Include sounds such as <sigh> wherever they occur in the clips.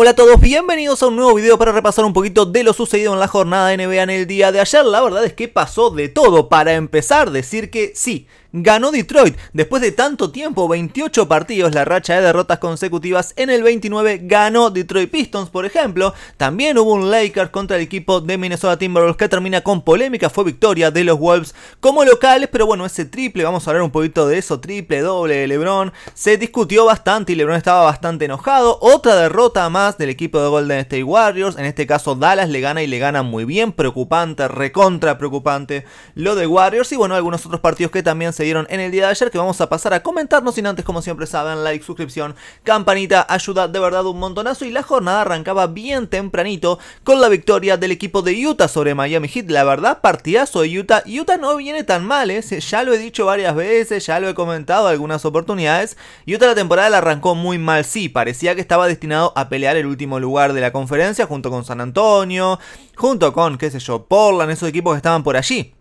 Hola a todos, bienvenidos a un nuevo video para repasar un poquito de lo sucedido en la jornada NBA en el día de ayer. La verdad es que pasó de todo. Para empezar, decir que sí, ganó Detroit. Después de tanto tiempo, 28 partidos, la racha de derrotas consecutivas en el 29 ganó Detroit Pistons, por ejemplo. También hubo un Lakers contra el equipo de Minnesota Timberwolves que termina con polémica, fue victoria de los Wolves como locales, pero bueno, ese triple, vamos a hablar un poquito de eso, triple, doble de LeBron, se discutió bastante y LeBron estaba bastante enojado. Otra derrota más del equipo de Golden State Warriors, en este caso Dallas le gana y le gana muy bien, preocupante, recontra preocupante lo de Warriors y bueno, algunos otros partidos que también se se dieron en el día de ayer que vamos a pasar a comentarnos. Sin antes, como siempre saben, like, suscripción, campanita, ayuda de verdad un montonazo. Y la jornada arrancaba bien tempranito con la victoria del equipo de Utah sobre Miami Heat. La verdad, partidazo de Utah. Utah no viene tan mal, ¿eh? ya lo he dicho varias veces, ya lo he comentado algunas oportunidades. Utah la temporada la arrancó muy mal, sí, parecía que estaba destinado a pelear el último lugar de la conferencia junto con San Antonio, junto con, qué sé yo, Portland, esos equipos que estaban por allí.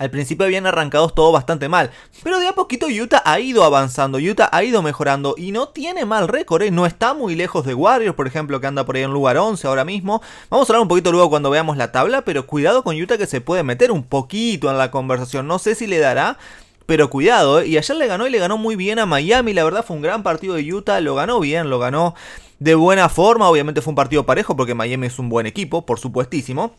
Al principio habían arrancado todo bastante mal, pero de a poquito Utah ha ido avanzando, Utah ha ido mejorando y no tiene mal récord, ¿eh? no está muy lejos de Warriors, por ejemplo, que anda por ahí en lugar 11 ahora mismo. Vamos a hablar un poquito luego cuando veamos la tabla, pero cuidado con Utah que se puede meter un poquito en la conversación, no sé si le dará pero cuidado, ¿eh? y ayer le ganó y le ganó muy bien a Miami, la verdad fue un gran partido de Utah, lo ganó bien, lo ganó de buena forma, obviamente fue un partido parejo porque Miami es un buen equipo, por supuestísimo.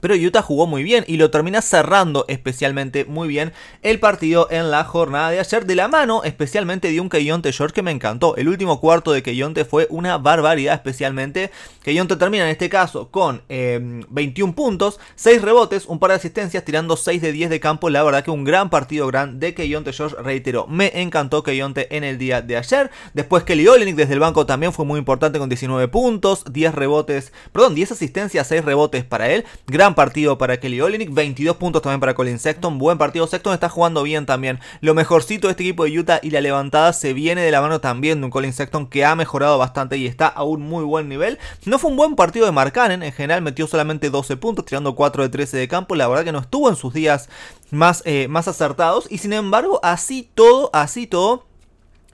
Pero Utah jugó muy bien y lo termina cerrando especialmente muy bien el partido en la jornada de ayer. De la mano especialmente de un Keyonte George que me encantó. El último cuarto de Keyonte fue una barbaridad especialmente. Keyonte termina en este caso con 21 em, puntos, 6 rebotes, un par de asistencias tirando 6 de 10 de campo. La verdad que un gran partido gran de Keyonte George. reiteró, me encantó Keyonte en el día de ayer. Después Kelly Olenek desde el banco también fue muy importante con 19 puntos, 10 rebotes, perdón, 10 asistencias, 6 rebotes para él partido para Kelly Olinick, 22 puntos también para Colin Sexton, buen partido, Sexton está jugando bien también, lo mejorcito de este equipo de Utah y la levantada se viene de la mano también de un Colin Sexton que ha mejorado bastante y está a un muy buen nivel, no fue un buen partido de Marcanen, en general metió solamente 12 puntos, tirando 4 de 13 de campo, la verdad que no estuvo en sus días más, eh, más acertados y sin embargo así todo, así todo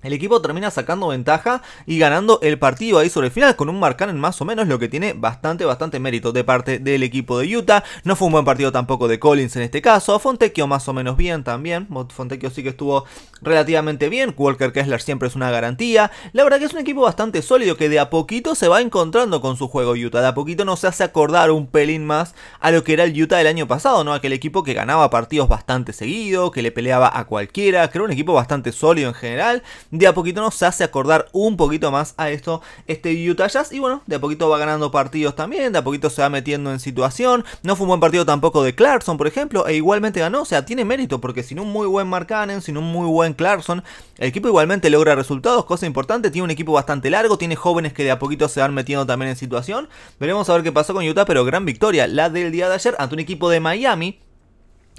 el equipo termina sacando ventaja y ganando el partido ahí sobre el final con un en más o menos, lo que tiene bastante, bastante mérito de parte del equipo de Utah. No fue un buen partido tampoco de Collins en este caso. Fontecchio más o menos bien también. Fontecchio sí que estuvo relativamente bien. Walker Kessler siempre es una garantía. La verdad que es un equipo bastante sólido que de a poquito se va encontrando con su juego Utah. De a poquito no se hace acordar un pelín más a lo que era el Utah del año pasado, ¿no? Aquel equipo que ganaba partidos bastante seguido, que le peleaba a cualquiera, que un equipo bastante sólido en general de a poquito nos hace acordar un poquito más a esto, este Utah Jazz. Y bueno, de a poquito va ganando partidos también, de a poquito se va metiendo en situación. No fue un buen partido tampoco de Clarkson, por ejemplo, e igualmente ganó. O sea, tiene mérito, porque sin un muy buen Cannon, sin un muy buen Clarkson, el equipo igualmente logra resultados, cosa importante. Tiene un equipo bastante largo, tiene jóvenes que de a poquito se van metiendo también en situación. Veremos a ver qué pasó con Utah, pero gran victoria, la del día de ayer ante un equipo de Miami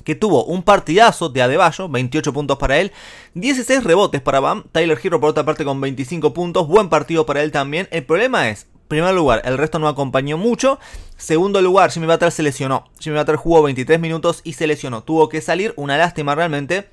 que tuvo un partidazo de Adebayo, 28 puntos para él, 16 rebotes para Bam, Tyler Hero por otra parte con 25 puntos, buen partido para él también. El problema es, primer lugar, el resto no acompañó mucho. Segundo lugar, Jimmy Butler se lesionó. Jimmy Butler jugó 23 minutos y se lesionó. Tuvo que salir, una lástima realmente.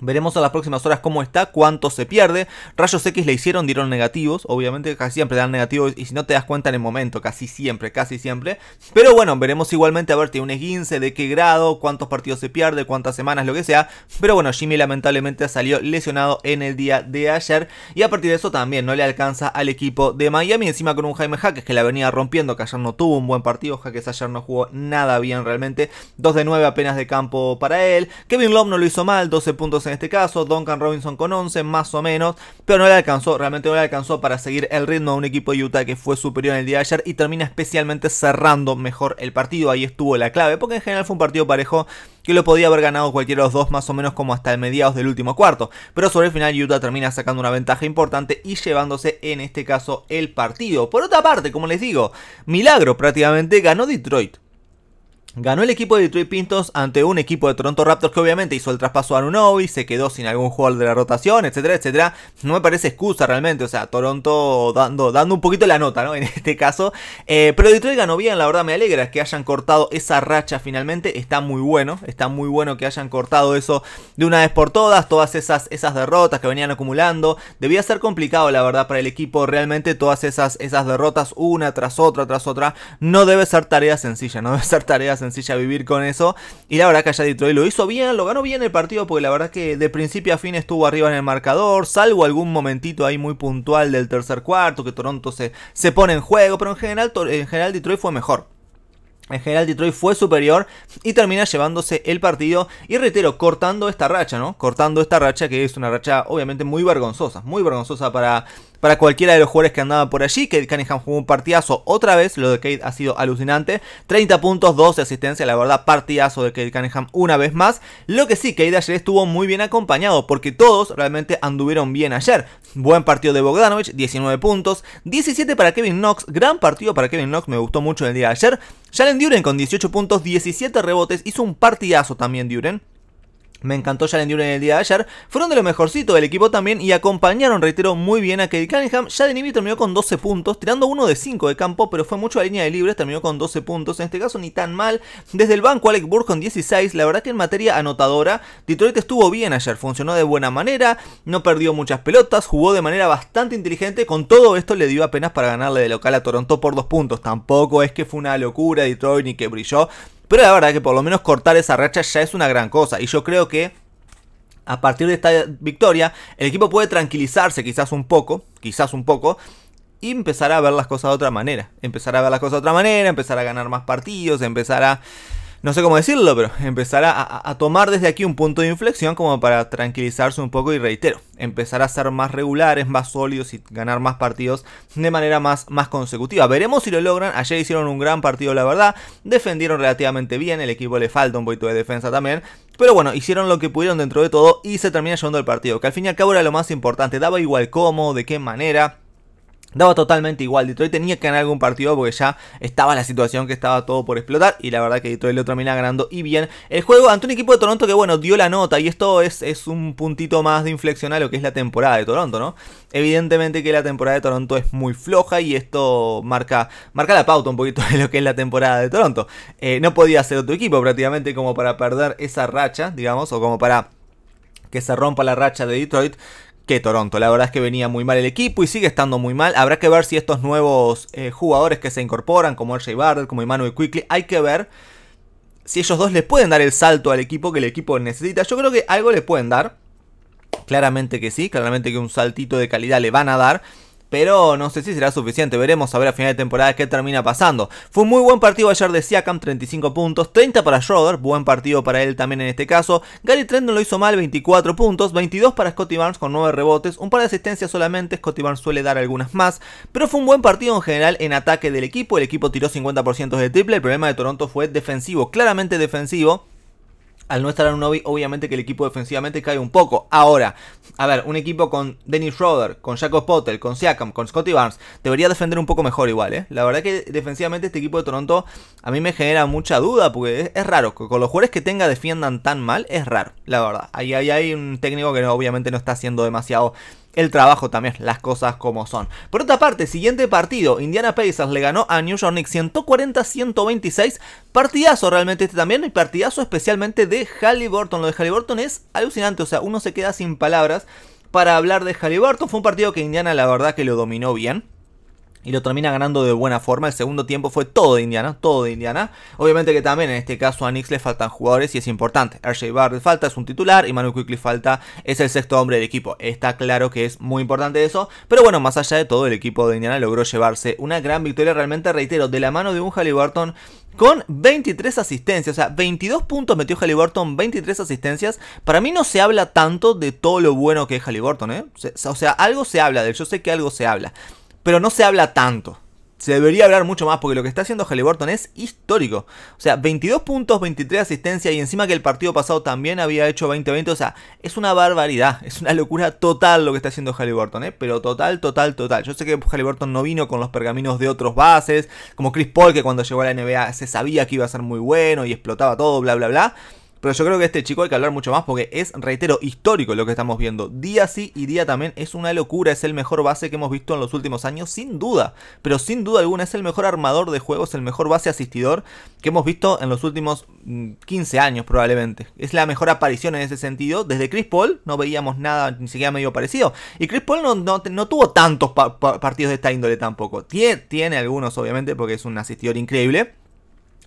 Veremos en las próximas horas cómo está, cuánto se pierde. Rayos X le hicieron, dieron negativos. Obviamente, casi siempre dan negativos. Y si no te das cuenta en el momento, casi siempre, casi siempre. Pero bueno, veremos igualmente a ver, tiene un esguince, de qué grado, cuántos partidos se pierde, cuántas semanas, lo que sea. Pero bueno, Jimmy lamentablemente salió lesionado en el día de ayer. Y a partir de eso también no le alcanza al equipo de Miami. Encima con un Jaime Jaques que la venía rompiendo, que ayer no tuvo un buen partido. Jaques ayer no jugó nada bien realmente. 2 de 9 apenas de campo para él. Kevin Love no lo hizo mal, 12 puntos en este caso, Duncan Robinson con 11 más o menos, pero no le alcanzó, realmente no le alcanzó para seguir el ritmo de un equipo de Utah que fue superior en el día de ayer y termina especialmente cerrando mejor el partido, ahí estuvo la clave, porque en general fue un partido parejo que lo podía haber ganado cualquiera de los dos más o menos como hasta el mediados del último cuarto, pero sobre el final Utah termina sacando una ventaja importante y llevándose en este caso el partido. Por otra parte, como les digo, milagro prácticamente ganó Detroit. Ganó el equipo de Detroit Pintos ante un equipo de Toronto Raptors que obviamente hizo el traspaso a Anunobi, se quedó sin algún jugador de la rotación, etcétera, etcétera. No me parece excusa realmente, o sea, Toronto dando, dando un poquito la nota, ¿no? <laughs> En este caso. Eh, pero Detroit ganó bien, la verdad me alegra que hayan cortado esa racha finalmente. Está muy bueno, está muy bueno que hayan cortado eso de una vez por todas, todas esas, esas derrotas que venían acumulando. Debía ser complicado, la verdad, para el equipo realmente todas esas, esas derrotas una tras otra, tras otra. No debe ser tarea sencilla, no debe ser tarea sencilla sencilla vivir con eso. Y la verdad que allá Detroit lo hizo bien, lo ganó bien el partido, porque la verdad que de principio a fin estuvo arriba en el marcador, salvo algún momentito ahí muy puntual del tercer cuarto, que Toronto se, se pone en juego, pero en general, en general Detroit fue mejor. En general Detroit fue superior y termina llevándose el partido y reitero, cortando esta racha, ¿no? Cortando esta racha que es una racha obviamente muy vergonzosa, muy vergonzosa para, para cualquiera de los jugadores que andaban por allí. Kate Cunningham jugó un partidazo otra vez, lo de Kate ha sido alucinante. 30 puntos, 12 asistencias, la verdad, partidazo de Cade Cunningham una vez más. Lo que sí, Cade ayer estuvo muy bien acompañado porque todos realmente anduvieron bien ayer. Buen partido de Bogdanovic, 19 puntos, 17 para Kevin Knox, gran partido para Kevin Knox, me gustó mucho el día de ayer. Jalen Duren con 18 puntos, 17 rebotes, hizo un partidazo también Duren. Me encantó Jalen en el día de ayer. Fueron de lo mejorcito del equipo también y acompañaron, reitero, muy bien a Kate Cunningham. de Ivy terminó con 12 puntos, tirando uno de 5 de campo, pero fue mucho a línea de libres, terminó con 12 puntos. En este caso ni tan mal. Desde el banco Alec Burke con 16, la verdad que en materia anotadora, Detroit estuvo bien ayer, funcionó de buena manera, no perdió muchas pelotas, jugó de manera bastante inteligente. Con todo esto le dio apenas para ganarle de local a Toronto por 2 puntos. Tampoco es que fue una locura Detroit ni que brilló. Pero la verdad es que por lo menos cortar esa racha ya es una gran cosa. Y yo creo que a partir de esta victoria el equipo puede tranquilizarse quizás un poco, quizás un poco. Y empezar a ver las cosas de otra manera. Empezar a ver las cosas de otra manera, empezar a ganar más partidos, empezar a no sé cómo decirlo, pero <laughs> empezar a, tomar desde aquí un punto de inflexión como para tranquilizarse un poco y reitero, empezar a ser más regulares, más sólidos y ganar más partidos de manera más, más consecutiva. Veremos si lo logran, ayer hicieron un gran partido la verdad, defendieron relativamente bien, el equipo le falta un poquito de defensa también, pero bueno, hicieron lo que pudieron dentro de todo y se termina llevando el partido, que al fin y al cabo era lo más importante, daba igual cómo, de qué manera, Daba totalmente igual. Detroit tenía que ganar algún partido porque ya estaba la situación que estaba todo por explotar. Y la verdad que Detroit lo termina ganando y bien el juego ante un equipo de Toronto que, bueno, dio la nota. Y esto es, es un puntito más de inflexión a lo que es la temporada de Toronto, ¿no? Evidentemente que la temporada de Toronto es muy floja y esto marca, marca la pauta un poquito <laughs> de lo que es la temporada de Toronto. Eh, no podía ser otro equipo prácticamente como para perder esa racha, digamos, o como para que se rompa la racha de Detroit que Toronto. La verdad es que venía muy mal el equipo y sigue estando muy mal. Habrá que ver si estos nuevos eh, jugadores que se incorporan, como RJ Barrett, como Emmanuel Quickly, hay que ver si ellos dos le pueden dar el salto al equipo que el equipo necesita. Yo creo que algo le pueden dar. Claramente que sí, claramente que un saltito de calidad le van a dar pero no sé si será suficiente. Veremos a ver a final de temporada qué termina pasando. Fue un muy buen partido ayer de Siakam, 35 puntos, 30 para Schroeder, buen partido para él también en este caso. Gary Trent no lo hizo mal, 24 puntos, 22 para Scotty Barnes con 9 rebotes, un par de asistencias solamente, Scotty Barnes suele dar algunas más, pero fue un buen partido en general en ataque del equipo, el equipo tiró 50% de triple, el problema de Toronto fue defensivo, claramente defensivo al no estar un Novi, obviamente que el equipo defensivamente cae un poco. Ahora, a ver, un equipo con Dennis Schroeder, con Jacob Potter, con Siakam, con Scotty Barnes, debería defender un poco mejor igual, ¿eh? La verdad que defensivamente este equipo de Toronto a mí me genera mucha duda, porque es, raro raro, con los jugadores que tenga defiendan tan mal, es raro, la verdad. Ahí, hay un técnico que obviamente no está haciendo demasiado el trabajo también, las cosas como son. Por otra parte, siguiente partido, Indiana Pacers le ganó a New York Knicks 140-126, partidazo realmente este también, y partidazo especialmente de Halliburton, lo de Halliburton es alucinante, o sea, uno se queda sin palabras para hablar de Halliburton, fue un partido que Indiana la verdad que lo dominó bien, y lo termina ganando de buena forma. El segundo tiempo fue todo de Indiana, todo de Indiana. Obviamente que también en este caso a Knicks le faltan jugadores y es importante. RJ Barrett falta, es un titular y Manu Quickly falta, es el sexto hombre del equipo. Está claro que es muy importante eso, pero bueno, más allá de todo, el equipo de Indiana logró llevarse una gran victoria, realmente reitero, de la mano de un Halliburton con 23 asistencias, o sea, 22 puntos metió Halliburton, 23 asistencias. Para mí no se habla tanto de todo lo bueno que es Halliburton, ¿eh? O sea, algo se habla de él, yo sé que algo se habla pero no se habla tanto. Se debería hablar mucho más porque lo que está haciendo Halliburton es histórico. O sea, 22 puntos, 23 asistencia y encima que el partido pasado también había hecho 20-20. O sea, es una barbaridad, es una locura total lo que está haciendo Halliburton, ¿eh? pero total, total, total. Yo sé que Halliburton no vino con los pergaminos de otros bases, como Chris Paul que cuando llegó a la NBA se sabía que iba a ser muy bueno y explotaba todo, bla, bla, bla. Pero yo creo que este chico hay que hablar mucho más porque es, reitero, histórico lo que estamos viendo. Día sí y día también es una locura, es el mejor base que hemos visto en los últimos años, sin duda. Pero sin duda alguna es el mejor armador de juegos, el mejor base asistidor que hemos visto en los últimos 15 mm, años probablemente. Es la mejor aparición en ese sentido. Desde Chris Paul no veíamos nada ni siquiera medio parecido. Y Chris Paul no, no, tuvo tantos partidos de esta índole tampoco. tiene algunos obviamente porque es un asistidor increíble.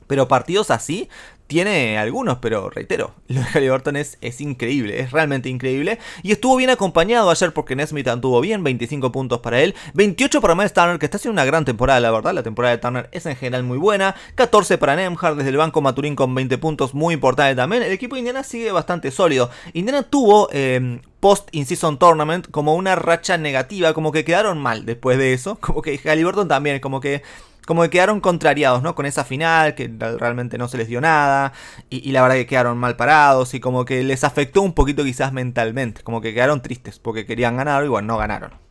Pero partidos así tiene algunos, pero reitero, <laughs> lo de Halliburton es, increíble, es realmente increíble. Y estuvo bien acompañado ayer porque Nesmith anduvo bien, 25 puntos para él, 28 para Miles Turner, que está haciendo una gran temporada, la verdad, la temporada de Turner es en general muy buena, 14 para Nemhard desde el banco Maturín con 20 puntos, muy importante también. El equipo de Indiana sigue bastante sólido. Indiana tuvo... Eh, post-in-season tournament como una racha negativa, como que quedaron mal después de eso, <laughs> como que Halliburton también, como que como que quedaron contrariados, ¿no? Con esa final, que realmente no se les dio nada, y, la verdad que quedaron mal parados, y como que les afectó un poquito quizás mentalmente, como que quedaron tristes, porque querían ganar y bueno, no ganaron.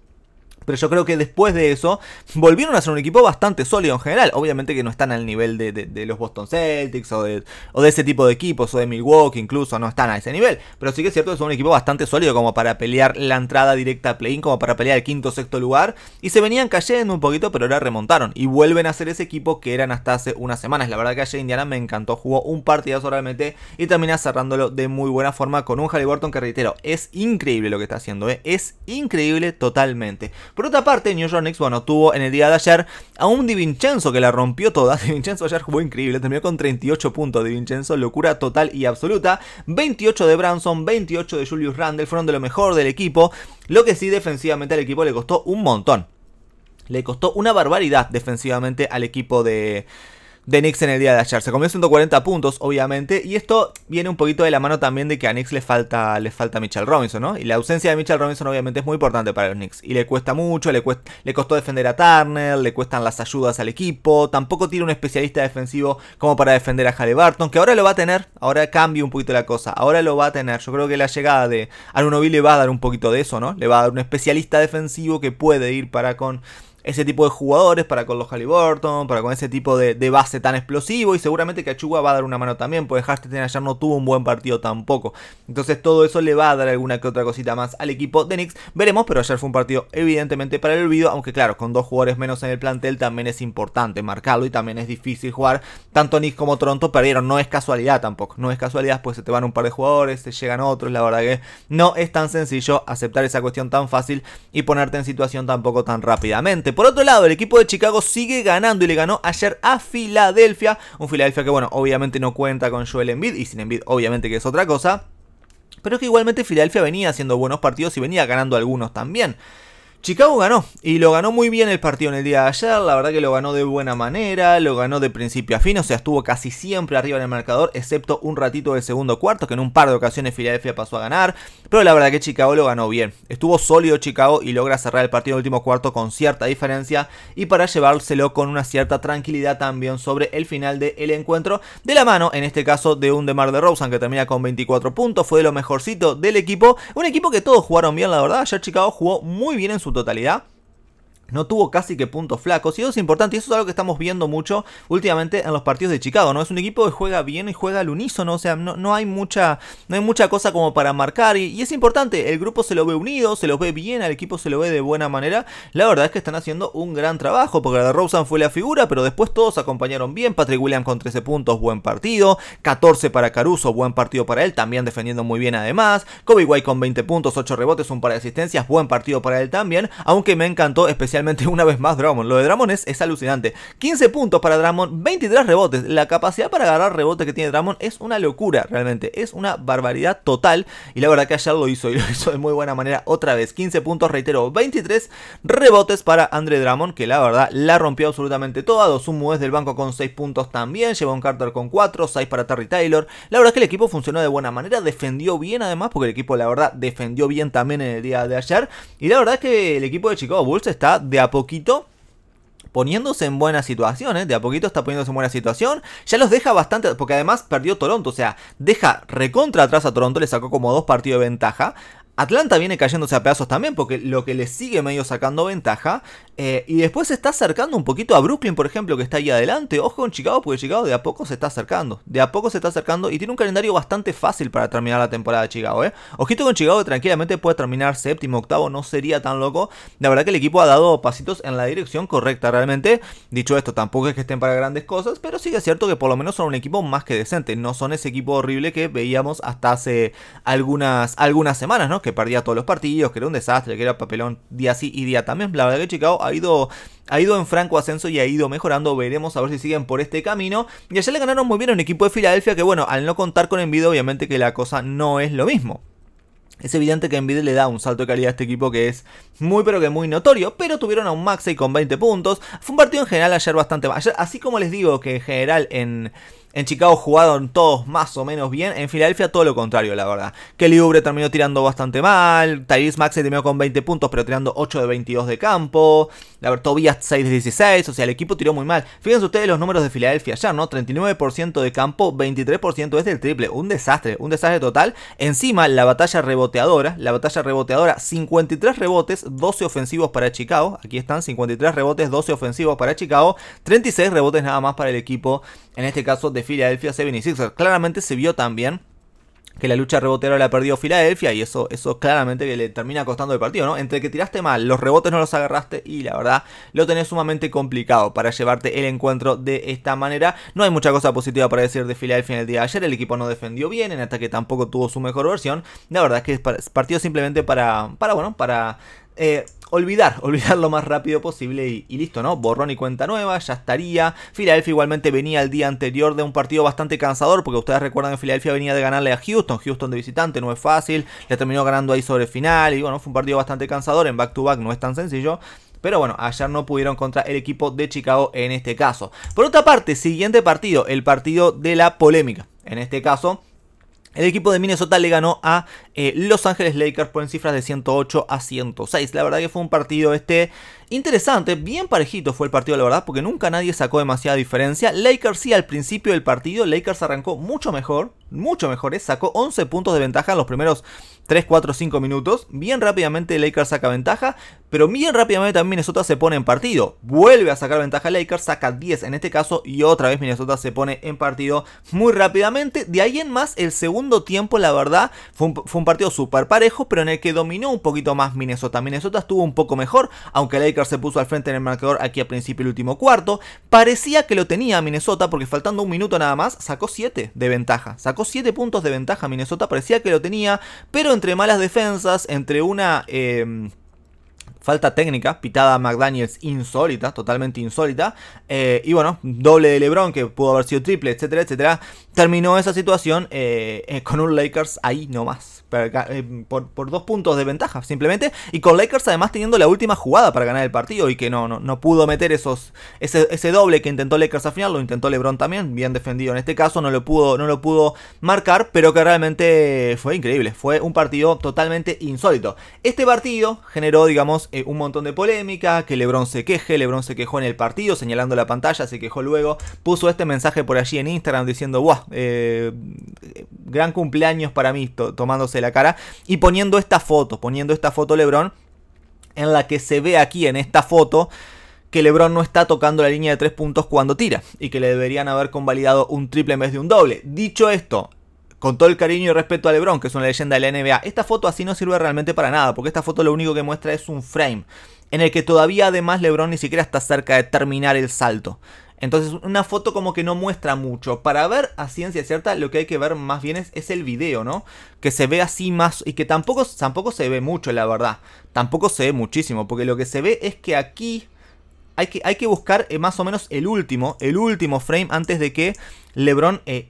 Pero yo creo que después de eso volvieron a ser un equipo bastante sólido en general. Obviamente que no están al nivel de, los Boston Celtics o de, o de, ese tipo de equipos o de Milwaukee incluso, no están a ese nivel. Pero sí que es cierto que un equipo bastante sólido como para pelear la entrada directa a play-in, como para pelear el quinto o sexto lugar. Y se venían cayendo un poquito, pero ahora remontaron. Y vuelven a ser ese equipo que eran hasta hace unas semanas. La verdad que ayer Indiana me encantó, jugó un partidazo realmente y termina cerrándolo de muy buena forma con un Halliburton que reitero, es increíble lo que está haciendo, ¿eh? es increíble totalmente. Por otra parte, New York Knicks, bueno, tuvo en el día de ayer a un Di Vincenzo que la rompió toda. <laughs> Di Vincenzo ayer jugó increíble, terminó con 38 puntos Di Vincenzo, locura total y absoluta. 28 de Branson, 28 de Julius Randle, fueron de lo mejor del equipo. Lo que sí defensivamente al equipo le costó un montón. Le costó una barbaridad defensivamente al equipo de, de Knicks en el día de ayer. Se comió 140 puntos, obviamente, y esto viene un poquito de la mano también de que a Knicks le falta, le falta Mitchell Robinson, ¿no? Y la ausencia de Mitchell Robinson obviamente es muy importante para los Knicks. Y le cuesta mucho, le, le costó defender a Turner, le cuestan las ayudas al equipo, tampoco tiene un especialista defensivo como para defender a Burton que ahora lo va a tener, ahora cambia un poquito la cosa, ahora lo va a tener. Yo creo que la llegada de B le va a dar un poquito de eso, ¿no? Le va a dar un especialista defensivo que puede ir para con ese tipo de jugadores para con los Halliburton, para con ese tipo de, base tan explosivo y seguramente que Achuga va a dar una mano también, porque Tena ayer no tuvo un buen partido tampoco. Entonces todo eso le va a dar alguna que otra cosita más al equipo de Knicks. Veremos, pero ayer fue un partido evidentemente para el olvido, aunque claro, con dos jugadores menos en el plantel también es importante marcarlo y también es difícil jugar. Tanto Knicks como Toronto perdieron, no es casualidad tampoco, no es casualidad, pues se te van un par de jugadores, se llegan otros, la verdad que no es tan sencillo aceptar esa cuestión tan fácil y ponerte en situación tampoco tan rápidamente. Por otro lado, el equipo de Chicago sigue ganando y le ganó ayer a Filadelfia. Un Filadelfia que, bueno, obviamente no cuenta con Joel Embiid y sin Embiid obviamente que es otra cosa. Pero es que igualmente Filadelfia venía haciendo buenos partidos y venía ganando algunos también. Chicago ganó y lo ganó muy bien el partido en el día de ayer, la verdad que lo ganó de buena manera, lo ganó de principio a fin, o sea, estuvo casi siempre arriba en el marcador, excepto un ratito del segundo cuarto, que en un par de ocasiones Filadelfia pasó a ganar, pero la verdad que Chicago lo ganó bien. Estuvo sólido Chicago y logra cerrar el partido en el último cuarto con cierta diferencia y para llevárselo con una cierta tranquilidad también sobre el final del el encuentro, de la mano, en este caso, de un DeMar de Rosen que termina con 24 puntos, fue de lo mejorcito del equipo, un equipo que todos jugaron bien, la verdad, ayer Chicago jugó muy bien en su totalidad no tuvo casi que puntos flacos. Y eso es importante. Y eso es algo que estamos viendo mucho últimamente en los partidos de Chicago. ¿no? Es un equipo que juega bien y juega al unísono. O sea, no, no hay, mucha, no hay mucha cosa como para marcar. Y, es importante. El grupo se lo ve unido, se lo ve bien, al equipo se lo ve de buena manera. La verdad es que están haciendo un gran trabajo. Porque la de Rosen fue la figura, pero después todos acompañaron bien. Patrick Williams con 13 puntos, buen partido. 14 para Caruso, buen partido para él. También defendiendo muy bien además. Kobe White con 20 puntos, 8 rebotes, un par de asistencias. Buen partido para él también. Aunque me encantó especialmente realmente una vez más Dramon, Lo de Dramon es, alucinante. 15 puntos para Dramon 23 rebotes. La capacidad para agarrar rebotes que tiene Dramon es una locura, realmente. Es una barbaridad total. Y la verdad que ayer lo hizo <laughs> y lo hizo de muy buena manera otra vez. 15 puntos, reitero, 23 rebotes para Andre Dramon que la verdad la rompió absolutamente toda. un es del banco con 6 puntos también. Llevó un Carter con 4, 6 para Terry Taylor. La verdad es que el equipo funcionó de buena manera, defendió bien además, porque el equipo la verdad defendió bien también en el día de ayer. Y la verdad es que el equipo de Chicago Bulls está de a poquito poniéndose en buena situación, ¿eh? de a poquito está poniéndose en buena situación, ya los deja bastante, porque además perdió Toronto, o sea, deja recontra atrás a Toronto, le sacó como dos partidos de ventaja, Atlanta viene cayéndose a pedazos también porque lo que le sigue medio sacando ventaja. Eh, y después se está acercando un poquito a Brooklyn, por ejemplo, que está ahí adelante. Ojo con Chicago porque Chicago de a poco se está acercando. De a poco se está acercando y tiene un calendario bastante fácil para terminar la temporada de Chicago. ¿eh? Ojito con Chicago tranquilamente puede terminar séptimo, octavo, no sería tan loco. La verdad que el equipo ha dado pasitos en la dirección correcta realmente. Dicho esto, tampoco es que estén para grandes cosas, pero sí es cierto que por lo menos son un equipo más que decente. No son ese equipo horrible que veíamos hasta hace algunas, algunas semanas, ¿no? que perdía todos los partidos, que era un desastre, que era papelón día sí y día también. La verdad que Chicago ha ido, ha ido en franco ascenso y ha ido mejorando. Veremos a ver si siguen por este camino. Y ayer le ganaron muy bien a un equipo de Filadelfia que, bueno, al no contar con Envidia, obviamente que la cosa no es lo mismo. Es evidente que Envidia le da un salto de calidad a este equipo que es muy pero que muy notorio, pero tuvieron a un Maxey con 20 puntos. Fue un partido en general ayer bastante... mal. así como les digo que en general en en Chicago jugaron todos más o menos bien. En Filadelfia todo lo contrario, la verdad. Kelly Ubre terminó tirando bastante mal. Tyrese Maxey terminó con 20 puntos, pero tirando 8 de 22 de campo. La verdad, Tobias 6 de 16. O sea, el equipo tiró muy mal. Fíjense ustedes los números de Filadelfia ya, ¿no? 39% de campo, 23% es del triple. Un desastre, un desastre total. Encima, la batalla reboteadora. La batalla reboteadora, 53 rebotes, 12 ofensivos para Chicago. Aquí están, 53 rebotes, 12 ofensivos para Chicago. 36 rebotes nada más para el equipo, en este caso de Seven y ers Claramente se vio también que la lucha rebotera la perdió Filadelfia y eso, eso claramente que le termina costando el partido, ¿no? Entre que tiraste mal, los rebotes no los agarraste y la verdad lo tenés sumamente complicado para llevarte el encuentro de esta manera. No hay mucha cosa positiva para decir de Filadelfia en el día de ayer, el equipo no defendió bien, en ataque tampoco tuvo su mejor versión. La verdad es que es partido simplemente para, para bueno, para eh, olvidar, <laughs> olvidar lo más rápido posible y, listo, ¿no? Borrón y cuenta nueva, ya estaría. Filadelfia igualmente venía el día anterior de un partido bastante cansador, porque ustedes recuerdan que Filadelfia venía de ganarle a Houston, Houston de visitante no es fácil, le terminó ganando ahí sobre final y bueno, fue un partido bastante cansador, en back to back no es tan sencillo. Pero bueno, ayer no pudieron contra el equipo de Chicago en este caso. Por otra parte, siguiente partido, el partido de la polémica. En este caso, el equipo de Minnesota le ganó a eh, los Ángeles Lakers ponen cifras de 108 a 106. La verdad que fue un partido este interesante, bien parejito fue el partido, la verdad, porque nunca nadie sacó demasiada diferencia. Lakers sí al principio del partido, Lakers arrancó mucho mejor, mucho mejor, ¿eh? sacó 11 puntos de ventaja en los primeros 3, 4, 5 minutos. Bien rápidamente Lakers saca ventaja, pero bien rápidamente también Minnesota se pone en partido. Vuelve a sacar ventaja Lakers, saca 10 en este caso y otra vez Minnesota se pone en partido muy rápidamente. De ahí en más, el segundo tiempo, la verdad, fue un partido súper parejo, pero en el que dominó un poquito más Minnesota. Minnesota estuvo un poco mejor, aunque Laker se puso al frente en el marcador aquí al principio del último cuarto. Parecía que lo tenía Minnesota, porque faltando un minuto nada más, sacó 7 de ventaja. Sacó 7 puntos de ventaja Minnesota, parecía que lo tenía, pero entre malas defensas, entre una... Em, Falta técnica, pitada McDaniels insólita, totalmente insólita. Eh, y bueno, doble de LeBron, que pudo haber sido triple, etcétera, etcétera. Terminó esa situación eh, eh, con un Lakers ahí nomás. Por, por, dos puntos de ventaja, simplemente. Y con Lakers además teniendo la última jugada para ganar el partido. Y que no, no, pudo meter esos, ese, ese doble que intentó Lakers al final. Lo intentó LeBron también. Bien defendido en este caso. No lo pudo, no lo pudo marcar. Pero que realmente fue increíble. Fue un partido totalmente insólito. Este partido generó, digamos, eh, un montón de polémica, que Lebron se queje, Lebron se quejó en el partido, señalando la pantalla, se quejó luego, puso este mensaje por allí en Instagram diciendo, ¡Wow! Eh, gran cumpleaños para mí, tomándose la cara, y poniendo esta foto, poniendo esta foto Lebron, en la que se ve aquí en esta foto, que LeBron no está tocando la línea de tres puntos cuando tira y que le deberían haber convalidado un triple en vez de un doble. Dicho esto, con todo el cariño y respeto a LeBron, que es una leyenda de la NBA, esta foto así no sirve realmente para nada, porque esta foto lo único que muestra es un frame, en el que todavía además LeBron ni siquiera está cerca de terminar el salto. Entonces, una foto como que no muestra mucho. Para ver a ciencia cierta, lo que hay que ver más bien es, el video, ¿no? Que se ve así más y que tampoco, tampoco se ve mucho, la verdad. Tampoco se ve muchísimo, porque lo que se ve es que aquí hay que, hay que buscar eh, más o menos el último, el último frame antes de que LeBron eh,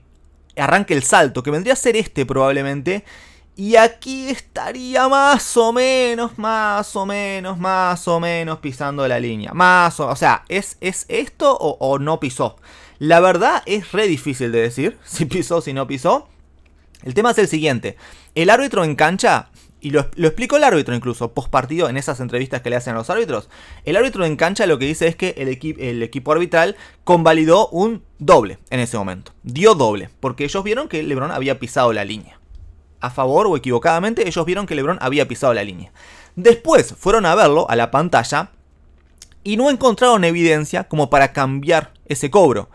arranque el salto, que vendría a ser este probablemente. Y aquí estaría más o menos, más o menos, más o menos pisando la línea. Más o, sea, ¿es, ¿es esto o, no pisó? La verdad es re difícil de decir <laughs> si pisó, si no pisó. El tema es el siguiente. El árbitro en cancha y lo, explicó el árbitro incluso, post en esas entrevistas que le hacen a los árbitros. El árbitro en cancha lo que dice es que el, el equipo arbitral convalidó un doble en ese momento. Dio doble, porque ellos vieron que Lebron había pisado la línea. A favor o equivocadamente, ellos vieron que Lebron había pisado la línea. Después fueron a verlo a la pantalla y no encontraron evidencia como para cambiar ese cobro.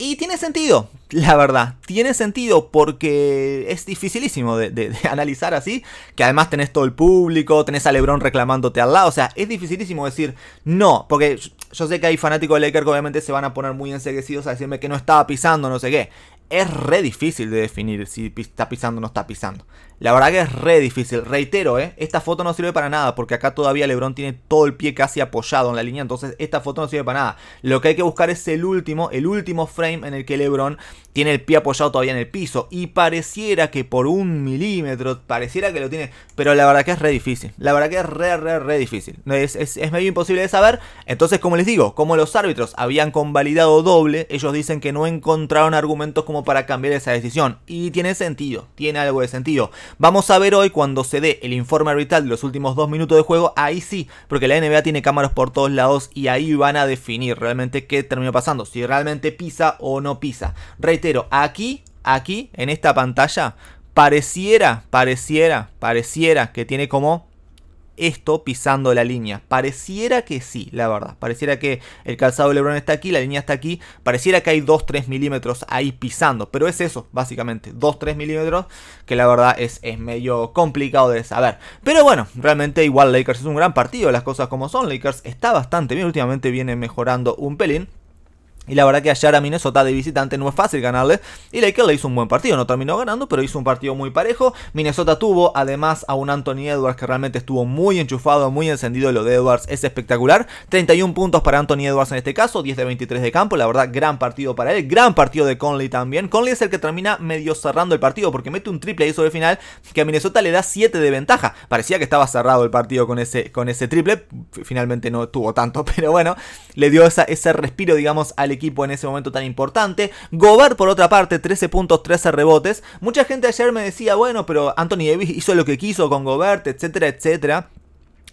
Y tiene sentido, la verdad, tiene sentido porque es dificilísimo de, <laughs> analizar así, que además tenés todo el público, tenés a Lebron reclamándote al lado, o sea, es dificilísimo decir no, porque yo sé que hay fanáticos de Lakers que obviamente se van a poner muy enseguecidos a decirme que no estaba pisando, no sé qué es re difícil de definir si está pisando o no está pisando. La verdad que es re difícil. Reitero, ¿eh? esta foto no sirve para nada porque acá todavía Lebron tiene todo el pie casi apoyado en la línea, entonces esta foto no sirve para nada. Lo que hay que buscar es el último, el último frame en el que Lebron tiene el pie apoyado todavía en el piso y pareciera que por un milímetro, pareciera que lo tiene, pero la verdad que es re difícil. La verdad que es re, re, re difícil. Es, es, es medio imposible de saber. Entonces, como les digo, como los árbitros habían convalidado doble, ellos dicen que no encontraron argumentos como para cambiar esa decisión. Y tiene sentido, tiene algo de sentido. Vamos a ver hoy cuando se dé el informe arbitral de los últimos dos minutos de juego, ahí sí, porque la NBA tiene cámaras por todos lados y ahí van a definir realmente qué terminó pasando, si realmente pisa o no pisa. Reitero, aquí, aquí, en esta pantalla, pareciera, pareciera, pareciera que tiene como esto pisando la línea. Pareciera que sí, la verdad. Pareciera que el calzado de Lebron está aquí, la línea está aquí. Pareciera que hay 2-3 milímetros ahí pisando. Pero es eso, básicamente. 2-3 milímetros que la verdad es, es medio complicado de saber. Pero bueno, realmente igual Lakers es un gran partido. Las cosas como son. Lakers está bastante bien. Últimamente viene mejorando un pelín. Y la verdad que ayer a Minnesota de visitante no es fácil ganarle. Y Lakers le hizo un buen partido. No terminó ganando, pero hizo un partido muy parejo. Minnesota tuvo además a un Anthony Edwards que realmente estuvo muy enchufado, muy encendido. Lo de Edwards es espectacular. 31 puntos para Anthony Edwards en este caso. 10 de 23 de campo. La verdad, gran partido para él. Gran partido de Conley también. Conley es el que termina medio cerrando el partido porque mete un triple ahí sobre final que a Minnesota le da 7 de ventaja. Parecía que estaba cerrado el partido con ese, con ese triple. Finalmente no tuvo tanto, <laughs> pero bueno, le dio ese respiro, digamos, al equipo equipo en ese momento tan importante. Gobert, por otra parte, 13 puntos, 13 rebotes. Mucha gente ayer me decía, bueno, pero Anthony Davis hizo lo que quiso con Gobert, etcétera, etcétera.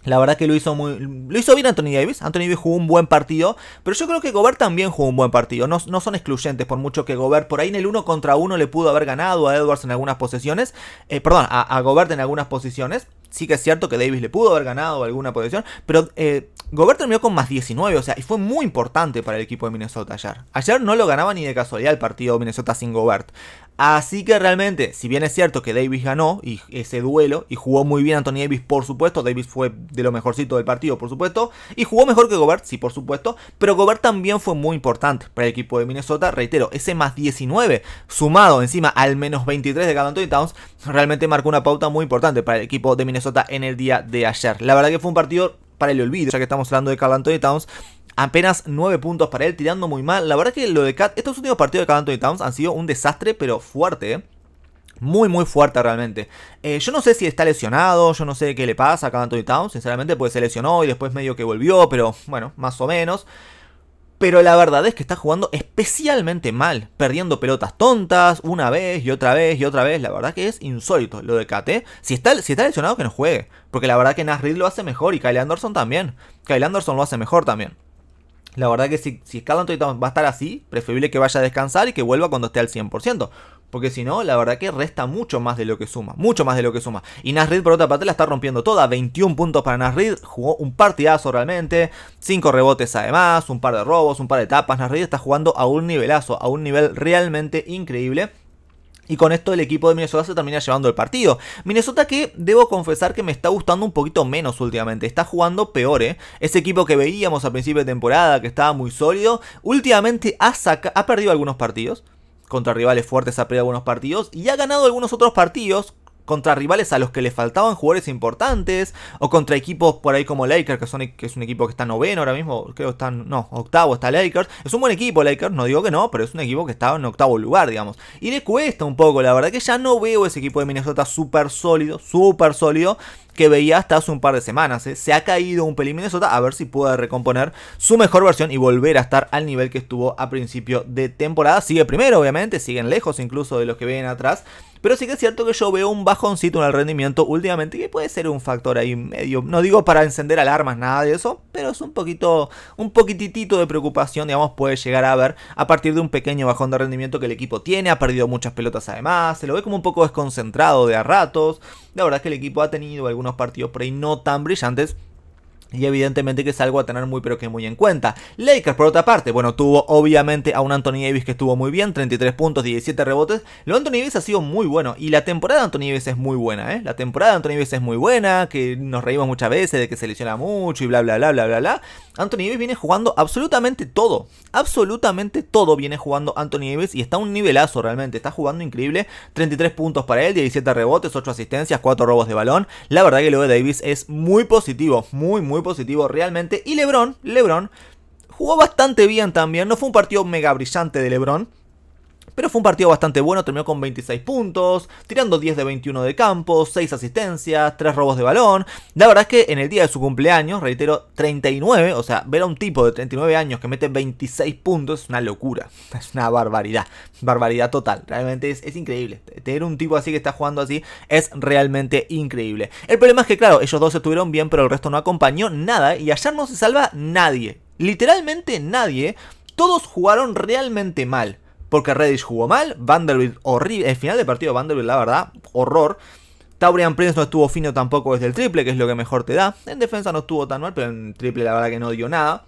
La verdad que lo hizo muy. Lo hizo bien Anthony Davis. Anthony Davis jugó un buen partido. Pero yo creo que Gobert también jugó un buen partido. No, no son excluyentes, por mucho que Gobert por ahí en el 1 contra 1 le pudo haber ganado a Edwards en algunas posesiones. Eh, perdón, a, a Gobert en algunas posiciones sí que es cierto que Davis le pudo haber ganado alguna posición, pero eh, Gobert terminó con más 19, o sea, y fue muy importante para el equipo de Minnesota ayer. Ayer no lo ganaba ni de casualidad el partido Minnesota sin Gobert. Así que realmente, si bien es cierto que Davis ganó y ese duelo y jugó muy bien Anthony Davis, por supuesto, Davis fue de lo mejorcito del partido, por supuesto, y jugó mejor que Gobert, sí, por supuesto, pero Gobert también fue muy importante para el equipo de Minnesota, reitero, ese más 19 sumado encima al menos 23 de Carl Anthony Towns, realmente marcó una pauta muy importante para el equipo de Minnesota en el día de ayer. La verdad que fue un partido para el olvido, ya que estamos hablando de Carl Anthony Towns, apenas 9 puntos para él, tirando muy mal. La verdad que lo de Cat, estos últimos partidos de Cat Towns han sido un desastre, pero fuerte, ¿eh? Muy, muy fuerte realmente. Eh, yo no sé si está lesionado, yo no sé qué le pasa a Anthony Towns, sinceramente, pues se lesionó y después medio que volvió, pero bueno, más o menos. Pero la verdad es que está jugando especialmente mal, perdiendo pelotas tontas una vez y otra vez y otra vez. La verdad que es insólito lo de Kat ¿eh? Si está, si está lesionado, que no juegue. Porque la verdad que Nas Reed lo hace mejor y Kyle Anderson también. Kyle Anderson lo hace mejor también. La verdad que si, si va a estar así, preferible que vaya a descansar y que vuelva cuando esté al 100%. Porque si no, la verdad que resta mucho más de lo que suma. Mucho más de lo que suma. Y Nasrid, por otra parte, la está rompiendo toda. 21 puntos para Nasrid. Jugó un partidazo realmente. 5 rebotes además. Un par de robos, un par de tapas. Nasrid está jugando a un nivelazo. A un nivel realmente increíble. Y con esto el equipo de Minnesota se termina llevando el partido. Minnesota que debo confesar que me está gustando un poquito menos últimamente. Está jugando peor, ¿eh? Ese equipo que veíamos a principio de temporada, que estaba muy sólido, últimamente ha, ha perdido algunos partidos. Contra rivales fuertes ha perdido algunos partidos. Y ha ganado algunos otros partidos contra rivales a los que le faltaban jugadores importantes, o contra equipos por ahí como Lakers, que, son, que es un equipo que está noveno ahora mismo, creo que están, no, octavo está Lakers, es un buen equipo Lakers, no digo que no, pero es un equipo que está en octavo lugar, digamos, y le cuesta un poco, la verdad que ya no veo ese equipo de Minnesota súper sólido, súper sólido, que veía hasta hace un par de semanas. ¿eh? Se ha caído un pelín Minnesota, a ver si puede recomponer su mejor versión y volver a estar al nivel que estuvo a principio de temporada. Sigue primero, obviamente, siguen lejos incluso de los que vienen atrás. Pero sí que es cierto que yo veo un bajoncito en el rendimiento últimamente, que puede ser un factor ahí medio, no digo para encender alarmas, nada de eso, pero es un poquito, un poquititito de preocupación, digamos, puede llegar a ver a partir de un pequeño bajón de rendimiento que el equipo tiene, ha perdido muchas pelotas además, se lo ve como un poco desconcentrado de a ratos, la verdad es que el equipo ha tenido algún unos partidos por ahí no tan brillantes. Y evidentemente que es algo a tener muy pero que muy en cuenta. Lakers, por otra parte, bueno, tuvo obviamente a un Anthony Davis que estuvo muy bien, 33 puntos, 17 rebotes. Lo Anthony Davis ha sido muy bueno y la temporada de Anthony Davis es muy buena, ¿eh? La temporada de Anthony Davis es muy buena, que nos reímos muchas veces de que se lesiona mucho y bla, bla, bla, bla, bla, bla. Anthony Davis viene jugando absolutamente todo. Absolutamente todo viene jugando Anthony Davis y está un nivelazo realmente. Está jugando increíble. 33 puntos para él, 17 rebotes, 8 asistencias, 4 robos de balón. La verdad que lo de Davis es muy positivo. Muy, muy positivo realmente. Y LeBron, LeBron jugó bastante bien también. No fue un partido mega brillante de LeBron. Pero fue un partido bastante bueno, terminó con 26 puntos, tirando 10 de 21 de campo, 6 asistencias, 3 robos de balón. La verdad es que en el día de su cumpleaños, reitero, 39, o sea, ver a un tipo de 39 años que mete 26 puntos es una locura, <laughs> es una barbaridad, barbaridad total, realmente es, increíble. Tener un tipo así que está jugando así es realmente increíble. El problema es que, claro, ellos dos estuvieron bien, pero el resto no acompañó nada y allá no se salva nadie. Literalmente nadie. Todos jugaron realmente mal porque Redis jugó mal, Vanderbilt horrible, el final del partido Vanderbilt la verdad, horror. Taurian Prince no estuvo fino tampoco desde el triple, que es lo que mejor te da. En defensa no estuvo tan mal, pero en triple la verdad que no dio nada.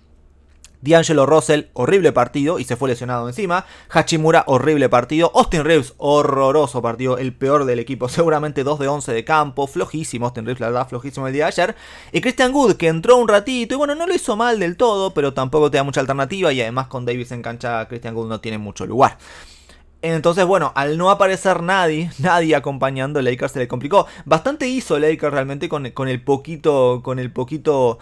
D'Angelo Russell, horrible partido y se fue lesionado encima. Hachimura, horrible partido. Austin Reeves, horroroso partido, el peor del equipo. <laughs> Seguramente 2 de 11 de campo, flojísimo. Austin Reeves, la verdad, flojísimo el día de ayer. Y Christian Good, que entró un ratito y bueno, no lo hizo mal del todo, pero tampoco te da mucha alternativa. Y además, con Davis en cancha, Christian Good no tiene mucho lugar. Entonces, bueno, al no aparecer nadie, <laughs> nadie acompañando, Laker, se le complicó. Bastante hizo Laker realmente con, con el poquito, con el poquito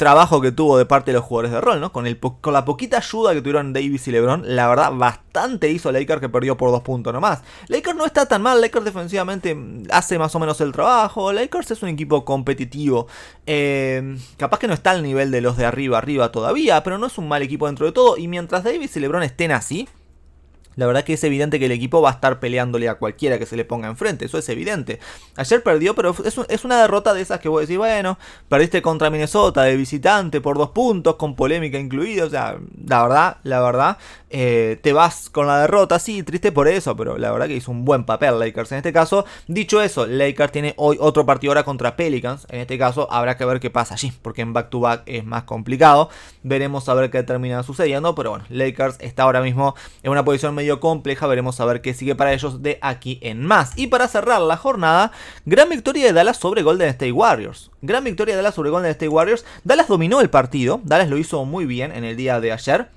trabajo que tuvo de parte de los jugadores de rol, ¿no? Con, el, la poquita ayuda que tuvieron Davis y LeBron, la verdad, bastante hizo Laker que perdió por dos puntos nomás. Lakers no está tan mal, Lakers defensivamente mm, hace más o menos el trabajo, Lakers es un equipo competitivo. Eh, capaz que no está al nivel de los de arriba arriba todavía, pero no es un mal equipo dentro de todo. Y mientras Davis y LeBron estén así, la verdad que es evidente que el equipo va a estar peleándole a cualquiera que se le ponga enfrente, eso es evidente. Ayer perdió, pero es, una derrota de esas que vos decís, bueno, perdiste contra Minnesota de visitante por dos puntos, con polémica incluida, o sea, la verdad, la verdad, eh, te vas con la derrota, sí, triste por eso, pero la verdad que hizo un buen papel Lakers en este caso. Dicho eso, Lakers tiene hoy otro partido ahora contra Pelicans, en este caso habrá que ver qué pasa allí, porque en back to -back es más complicado, veremos a ver qué termina sucediendo, pero bueno, Lakers está ahora mismo en una posición medio compleja, veremos a ver qué sigue para ellos de aquí en más. Y para cerrar la jornada, gran victoria de Dallas sobre Golden State Warriors. Gran victoria de Dallas sobre Golden State Warriors. Dallas dominó el partido, Dallas lo hizo muy bien en el día de ayer.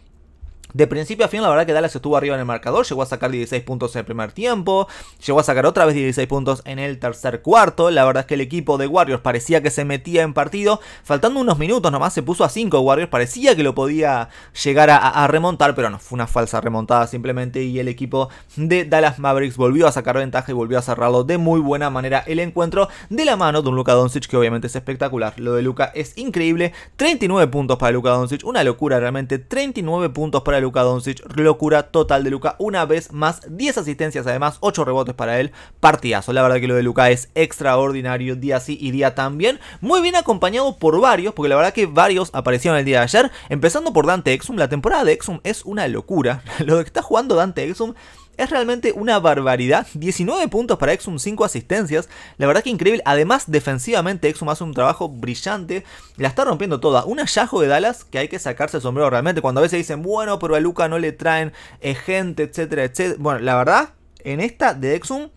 De principio a fin, la verdad que Dallas estuvo arriba en el marcador, llegó a sacar 16 puntos en el primer tiempo, llegó a sacar otra vez 16 puntos en el tercer cuarto, la verdad es que el equipo de Warriors parecía que se metía en partido, faltando unos minutos nomás se puso a 5 Warriors, parecía que lo podía llegar a, remontar, pero no, fue una falsa remontada simplemente y el equipo de Dallas Mavericks volvió a sacar ventaja y volvió a cerrarlo de muy buena manera el encuentro de la mano de un Luka Doncic que obviamente es espectacular, lo de Luka es increíble, 39 puntos para Luka Doncic, una locura realmente, 39 puntos para el Luka Doncic, locura total de Luka, una vez más, 10 asistencias además, 8 rebotes para él, partidazo, la verdad que lo de Luca es extraordinario, día sí y día también, muy bien acompañado por varios, porque la verdad que varios aparecieron el día de ayer, empezando por Dante Exum, la temporada de Exum es una locura, <laughs> lo que está jugando Dante Exum es realmente una barbaridad. 19 puntos para Exum, 5 asistencias. La verdad que increíble. Además, defensivamente, Exum hace un trabajo brillante. La está rompiendo toda. Un hallazgo de Dallas que hay que sacarse el sombrero realmente. Cuando a veces dicen, bueno, pero a Luca no le traen eh, gente, etcétera, etcétera. Bueno, la verdad, en esta de Exum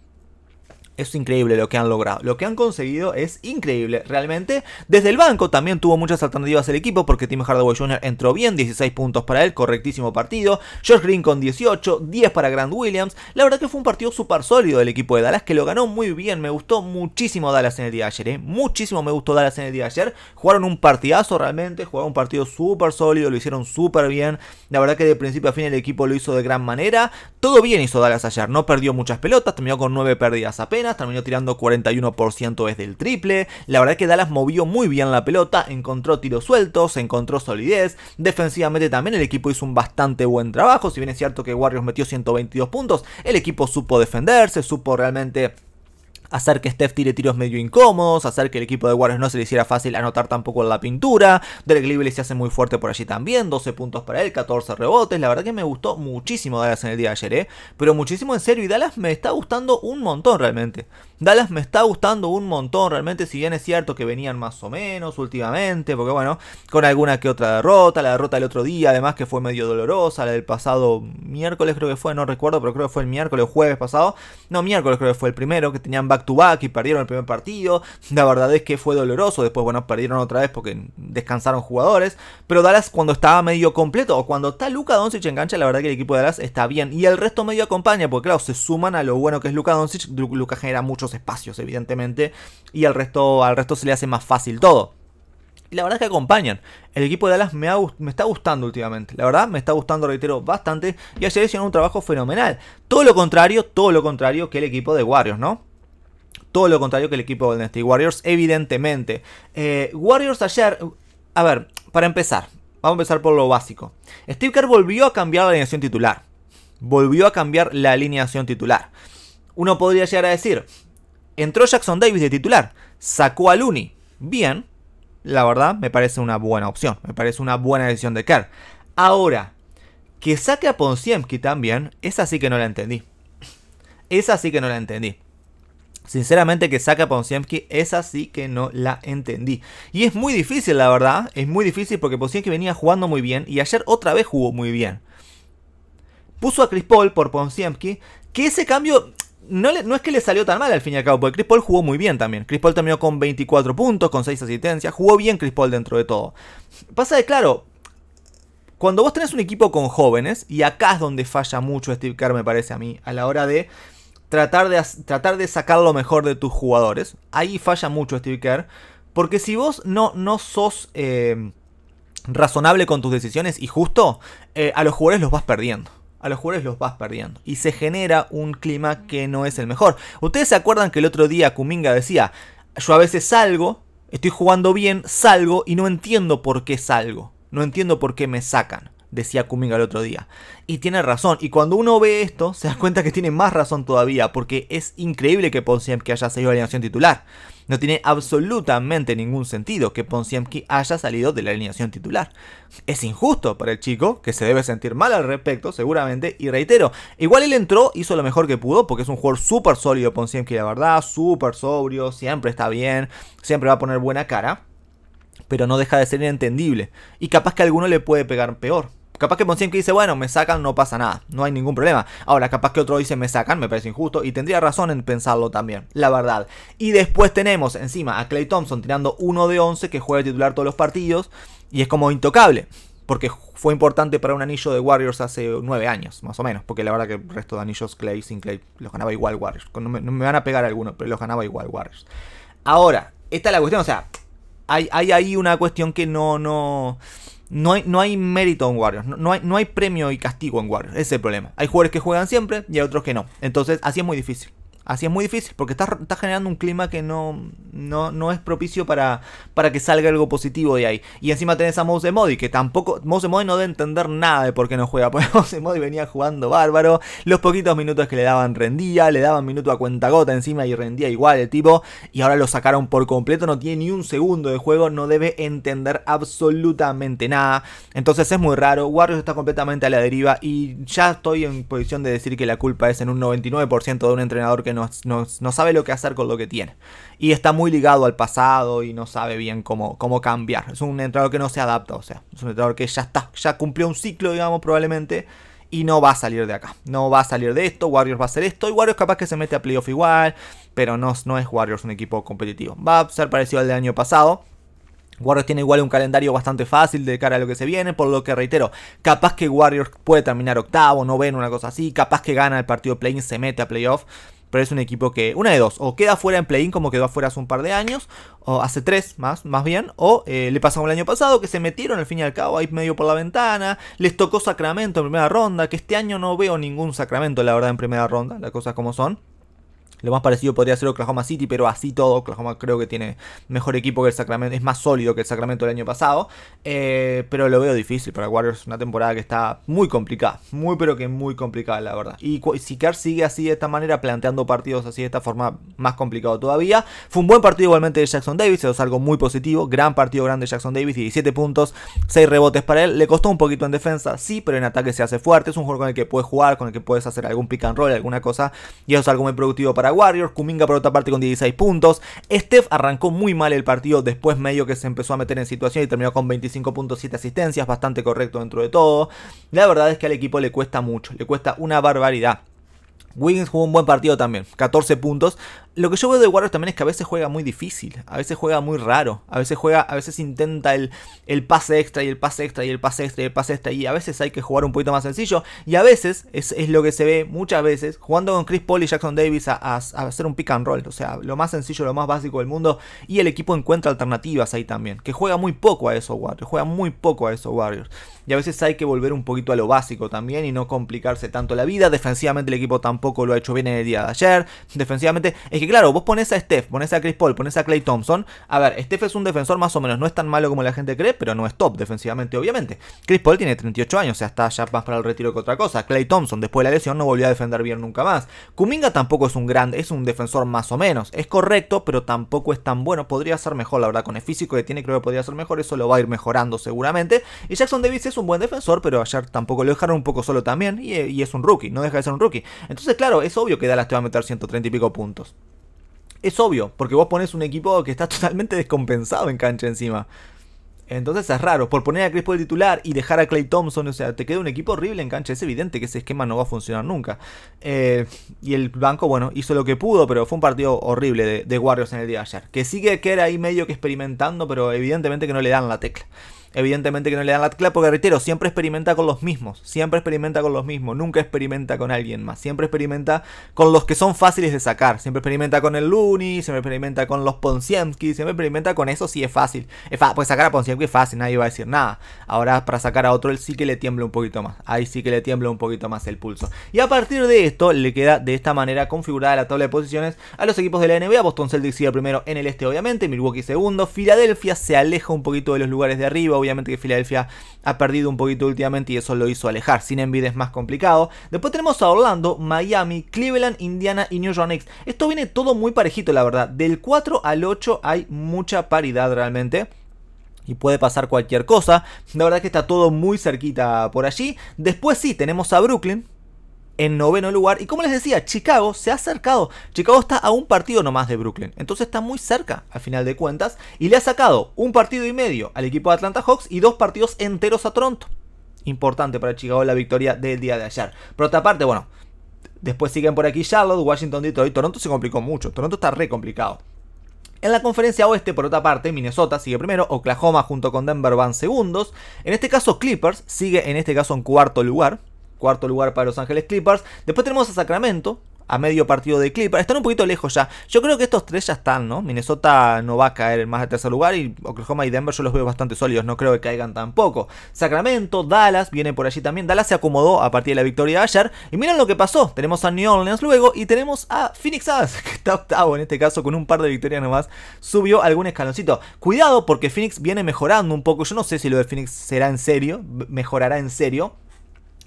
es increíble lo que han logrado. Lo que han conseguido es increíble, realmente. Desde el banco también tuvo muchas alternativas el equipo porque Tim Hardaway Jr. entró bien, 16 puntos para él, correctísimo partido. George Green con 18, 10 para Grant Williams. La verdad que fue un partido súper sólido del equipo de Dallas que lo ganó muy bien. Me gustó muchísimo Dallas en el día de ayer, ¿eh? muchísimo me gustó Dallas en el día de ayer. Jugaron un partidazo realmente, jugaron un partido súper sólido, lo hicieron súper bien. La verdad que de principio a fin el equipo lo hizo de gran manera. Todo bien hizo Dallas ayer, no perdió muchas pelotas, terminó con 9 pérdidas apenas terminó tirando 41% desde el triple. La verdad que Dallas movió muy bien la pelota, encontró tiros sueltos, encontró solidez. Defensivamente también el equipo hizo un bastante buen trabajo, si bien es cierto que Warriors metió 122 puntos, el equipo supo defenderse, supo realmente hacer que Steph tire tiros medio incómodos, hacer que el equipo de Warriors no se le hiciera fácil anotar tampoco la pintura. Derek Lively se hace muy fuerte por allí también, 12 puntos para él, 14 rebotes. La verdad que me gustó muchísimo Dallas en el día de ayer, ¿eh? pero muchísimo en serio y Dallas me está gustando un montón realmente. Dallas me está gustando un montón, realmente, si bien es cierto que venían más o menos últimamente, porque bueno, con alguna que otra derrota, la derrota del otro día, además que fue medio dolorosa, la del pasado miércoles creo que fue, no recuerdo, pero creo que fue el miércoles o jueves pasado, no, miércoles creo que fue el primero, que tenían back to back y perdieron el primer partido, la verdad es que fue doloroso, después bueno, perdieron otra vez porque descansaron jugadores, pero Dallas cuando estaba medio completo, o cuando está Luka Doncic engancha, la verdad que el equipo de Dallas está bien, y el resto medio acompaña, porque claro, se suman a lo bueno que es Luka Doncic, Luka genera mucho espacios, evidentemente, y al resto, al resto se le hace más fácil todo. Y la verdad es que acompañan. El equipo de Dallas me, me, está gustando últimamente. La verdad, me está gustando, reitero, bastante. Y ayer hicieron un trabajo fenomenal. Todo lo contrario, todo lo contrario que el equipo de Warriors, ¿no? Todo lo contrario que el equipo de Warriors, evidentemente. Eh, Warriors ayer. A ver, para empezar, vamos a empezar por lo básico. Steve Kerr volvió a cambiar la alineación titular. Volvió a cambiar la alineación titular. Uno podría llegar a decir, Entró Jackson Davis de titular, sacó a Looney. Bien, la verdad me parece una buena opción, me parece una buena decisión de Kerr. Ahora, que saque a Ponsiemski también, esa sí que no la entendí. Esa sí que no la entendí. Sinceramente que saque a Ponsiemski, esa sí que no la entendí. Y es muy difícil, la verdad. Es muy difícil porque Ponsiemski venía jugando muy bien y ayer otra vez jugó muy bien. Puso a Chris Paul por Ponsiemski, que ese cambio no, es que le salió tan mal al fin y al cabo, porque Chris Paul jugó muy bien también. Chris Paul terminó con 24 puntos, con 6 asistencias, jugó bien Chris Paul dentro de todo. Pasa de claro, cuando vos tenés un equipo con jóvenes, y acá es donde falla mucho Steve Kerr, me parece a mí, a la hora de tratar de, tratar de sacar lo mejor de tus jugadores, ahí falla mucho Steve Kerr, porque si vos no, no sos eh, razonable con tus decisiones y justo, eh, a los jugadores los vas perdiendo a los jugadores los vas perdiendo. Y se genera un clima que no es el mejor. Ustedes se acuerdan que el otro día Kuminga decía, yo a veces salgo, estoy jugando bien, salgo y no entiendo por qué salgo. No entiendo por qué me sacan, decía Kuminga el otro día. Y tiene razón, y cuando uno ve esto, se da cuenta que tiene más razón todavía, porque es increíble que Ponsiem que haya salido a la alineación titular. No tiene absolutamente ningún sentido que Ponsiemki haya salido de la alineación titular. Es injusto para el chico, que se debe sentir mal al respecto, seguramente, y reitero, igual él entró, hizo lo mejor que pudo, porque es un jugador súper sólido Ponsiemki, la verdad, súper sobrio, siempre está bien, siempre va a poner buena cara, pero no deja de ser entendible. y capaz que a alguno le puede pegar peor. Capaz que que dice, bueno, me sacan, no pasa nada, no hay ningún problema. Ahora, capaz que otro dice, me sacan, me parece injusto, y tendría razón en pensarlo también, la verdad. Y después tenemos encima a Clay Thompson tirando 1 de 11, que juega titular todos los partidos, y es como intocable, porque fue importante para un anillo de Warriors hace 9 años, más o menos, porque la verdad que el resto de anillos Clay sin Clay los ganaba igual Warriors. No me, van a pegar algunos, pero los ganaba igual Warriors. Ahora, esta es la cuestión, o sea, hay, hay ahí una cuestión que no, no no hay, mérito en Warriors, no, hay, no hay premio y castigo en Warriors, ese es el problema. Hay jugadores que juegan siempre y hay otros que no. Entonces, así es muy difícil. Así es muy difícil porque está generando un clima que no, no, es propicio para, para, que salga algo positivo de ahí. Y encima tenés a Mouse Modi, que tampoco. Mouse Modi no debe entender nada de por qué no juega. <laughs> Porque Mouse Modi venía jugando bárbaro. Los poquitos minutos que le daban rendía, le daban minuto a cuenta gota encima y rendía igual el tipo. Y ahora lo sacaron por completo. No tiene ni un segundo de juego. No debe entender absolutamente nada. Entonces es muy raro. Warriors está completamente a la deriva. Y ya estoy en posición de decir que la culpa es en un 99% de un entrenador que no, sabe lo que hacer con lo que tiene. Y está muy ligado al pasado y no sabe bien cómo, cómo cambiar. Es un entrenador que no se adapta, o sea, es un entrenador que ya, está, ya cumplió un ciclo, digamos, probablemente. Y no va a salir de acá. No va a salir de esto. Warriors va a hacer esto. Y Warriors capaz que se mete a playoff igual. Pero no, no es Warriors un equipo competitivo. Va a ser parecido al del año pasado. Warriors tiene igual un calendario bastante fácil de cara a lo que se viene, por lo que reitero, capaz que Warriors puede terminar octavo, no noveno, una cosa así, capaz que gana el partido play y se mete a playoff, pero es un equipo que, una de dos, o queda fuera en play-in como quedó afuera hace un par de años, o hace tres más, más bien, o eh, le pasó el año pasado que se metieron al fin y al cabo ahí medio por la ventana, les tocó Sacramento en primera ronda, que este año no veo ningún Sacramento, la verdad, en primera ronda, las cosas como son. Lo más parecido podría ser Oklahoma City, pero así todo, Oklahoma creo que tiene mejor equipo que el Sacramento, es más sólido que el Sacramento del año pasado, eh, pero lo veo difícil para Warriors, una temporada que está muy complicada, muy pero que muy complicada la verdad. Y si Kerr sigue así de esta manera, planteando partidos así de esta forma, más complicado todavía. Fue un buen partido igualmente de Jackson Davis, eso es algo muy positivo, gran partido grande de Jackson Davis, 17 puntos, 6 rebotes para él, le costó un poquito en defensa, sí, pero en ataque se hace fuerte, es un juego con el que puedes jugar, con el que puedes hacer algún pick and roll, alguna cosa, y eso es algo muy productivo para Warriors. Kuminga por otra parte con 16 puntos. Steph arrancó muy mal el partido, después medio que se empezó a meter en situación y terminó con 25.7 asistencias, bastante correcto dentro de todo. La verdad es que al equipo le cuesta mucho, le cuesta una barbaridad. Wiggins jugó un buen partido también, 14 puntos. Lo que yo veo de Warriors también es que a veces juega muy difícil, a veces juega muy raro, a veces juega, a veces intenta el, el pase extra y el pase extra y el pase extra y el pase extra y a veces hay que jugar un poquito más sencillo y a veces, es, lo que se ve muchas veces, jugando con Chris Paul y Jackson Davis a, hacer un pick and roll, o sea, lo más sencillo, lo más básico del mundo y el equipo encuentra alternativas ahí también, que juega muy poco a eso Warriors, juega muy poco a eso Warriors y a veces hay que volver un poquito a lo básico también y no complicarse tanto la vida. Defensivamente el equipo tampoco lo ha hecho bien en el día de ayer. Defensivamente, es que claro, vos pones a Steph, pones a Chris Paul, pones a Clay Thompson. A ver, Steph es un defensor más o menos, no es tan malo como la gente cree, pero no es top defensivamente, obviamente. Chris Paul tiene 38 años, o sea, está ya más para el retiro que otra cosa. Clay Thompson, después de la lesión, no volvió a defender bien nunca más. Kuminga tampoco es un gran, es un defensor más o menos. Es correcto, pero tampoco es tan bueno. Podría ser mejor, la verdad, con el físico que tiene, creo que podría ser mejor. Eso lo va a ir mejorando seguramente. Y Jackson Davis es es un buen defensor, pero ayer tampoco lo dejaron un poco solo también. Eh, y, es un rookie, no deja de ser un rookie. Entonces, claro, es obvio que Dallas te va a meter 130 y pico puntos. Es obvio, porque vos pones un equipo que está <laughs> totalmente descompensado en cancha encima. Entonces es raro, por poner a Chris el titular y dejar a Clay Thompson, o sea, te queda un equipo horrible en cancha, es evidente que ese esquema no va a funcionar nunca. Eh, y el banco, bueno, hizo lo que pudo, pero fue un partido horrible de, de Warriors en el día de ayer, que sigue que era ahí medio que experimentando, pero evidentemente que no le dan la tecla evidentemente que no le dan la tecla, porque reitero, siempre experimenta con los mismos, siempre experimenta con los mismos, nunca experimenta con alguien más, siempre experimenta con los que son fáciles de sacar, siempre experimenta con el Looney, siempre experimenta con los Ponsiemski, siempre experimenta con eso, Si es fácil, pues sacar a Ponsiemski es fácil, nadie va a decir nada, ahora para sacar a otro él sí que le tiembla un poquito más, ahí sí que le tiembla un poquito más el pulso, y a partir de esto le queda de esta manera configurada la tabla de posiciones a los equipos de la NBA, Boston Celtics sigue primero en el este obviamente, Milwaukee segundo, Filadelfia se aleja un poquito de los lugares de arriba, Obviamente que Filadelfia ha perdido un poquito últimamente y eso lo hizo alejar. Sin envidia es más complicado. Después tenemos a Orlando, Miami, Cleveland, Indiana y New York Esto viene todo muy parejito, la verdad. Del 4 al 8 hay mucha paridad realmente y puede pasar cualquier cosa. La verdad que está todo muy cerquita por allí. Después sí, tenemos a Brooklyn, en noveno lugar. Y como les decía, Chicago se ha acercado. Chicago está a un partido nomás de Brooklyn. Entonces está muy cerca, al final de cuentas. Y le ha sacado un partido y medio al equipo de Atlanta Hawks y dos partidos enteros a Toronto. Importante para Chicago la victoria del día de ayer. Por otra parte, bueno, después siguen por aquí Charlotte, Washington, Detroit. Toronto se complicó mucho. Toronto está re complicado. En la conferencia oeste, por otra parte, Minnesota sigue primero, Oklahoma junto con Denver van segundos. En este caso, Clippers sigue en este caso en cuarto lugar cuarto lugar para Los Ángeles Clippers. Después tenemos a Sacramento, a medio partido de Clippers. Están un poquito lejos ya. Yo creo que estos tres ya están, ¿no? Minnesota no va a caer más de tercer lugar y Oklahoma y Denver yo los veo bastante sólidos. No creo que caigan tampoco. Sacramento, Dallas viene por allí también. Dallas se acomodó a partir de la victoria de ayer. Y miren lo que pasó. Tenemos a New Orleans luego y tenemos a Phoenix Adams, <laughs> que está octavo en este caso con un par de victorias nomás. Subió algún escaloncito. Cuidado porque Phoenix viene mejorando un poco. Yo no sé si lo de Phoenix será en serio, mejorará en serio.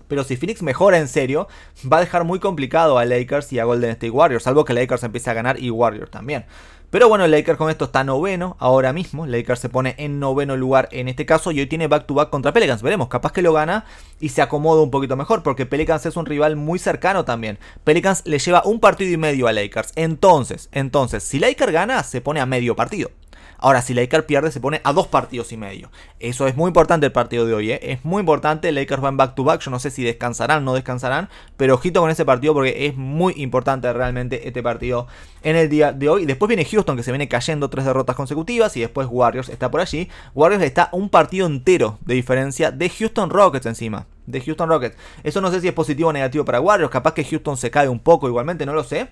Pero si Phoenix mejora en serio, va a dejar muy complicado a Lakers y a Golden State Warriors, salvo que Lakers empiece a ganar y Warriors también. Pero bueno, Lakers con esto está noveno ahora mismo. Lakers se pone en noveno lugar en este caso y hoy tiene back to back contra Pelicans. Veremos, capaz que lo gana y se acomoda un poquito mejor porque Pelicans es un rival muy cercano también. Pelicans le lleva un partido y medio a Lakers. Entonces, entonces, si Lakers gana, se pone a medio partido. Ahora, si Lakers pierde, se pone a dos partidos y medio. Eso es muy importante el partido de hoy, ¿eh? Es muy importante. Lakers van back to back. Yo no sé si descansarán o no descansarán. Pero ojito con ese partido porque es muy importante realmente este partido en el día de hoy. Después viene Houston que se viene cayendo tres derrotas consecutivas. Y después Warriors está por allí. Warriors está un partido entero de diferencia de Houston Rockets encima de Houston Rockets. Eso no sé si es positivo o negativo para Warriors. Capaz que Houston se cae un poco igualmente, no lo sé.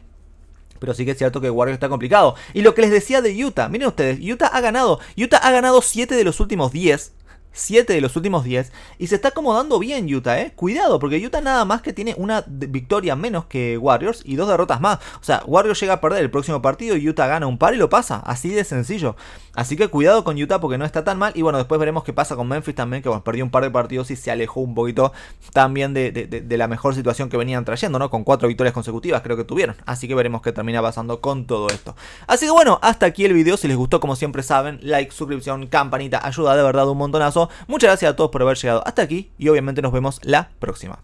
Pero sí que es cierto que Warriors está complicado. Y lo que les decía de Utah, miren ustedes, Utah ha ganado. Utah ha ganado 7 de los últimos 10. 7 de los últimos 10. Y se está acomodando bien Utah, ¿eh? Cuidado, porque Utah nada más que tiene una victoria menos que Warriors y dos derrotas más. O sea, Warriors llega a perder el próximo partido y Utah gana un par y lo pasa. Así de sencillo. Así que cuidado con Utah porque no está tan mal. Y bueno, después veremos qué pasa con Memphis también, que bueno, perdió un par de partidos y se alejó un poquito también de, la mejor situación que venían trayendo, ¿no? Con cuatro victorias consecutivas creo que tuvieron. Así que veremos qué termina pasando con todo esto. Así que bueno, hasta aquí el video. Si les gustó, como siempre saben, like, suscripción, campanita, ayuda de verdad un montonazo. Muchas gracias a todos por haber llegado hasta aquí y obviamente nos vemos la próxima.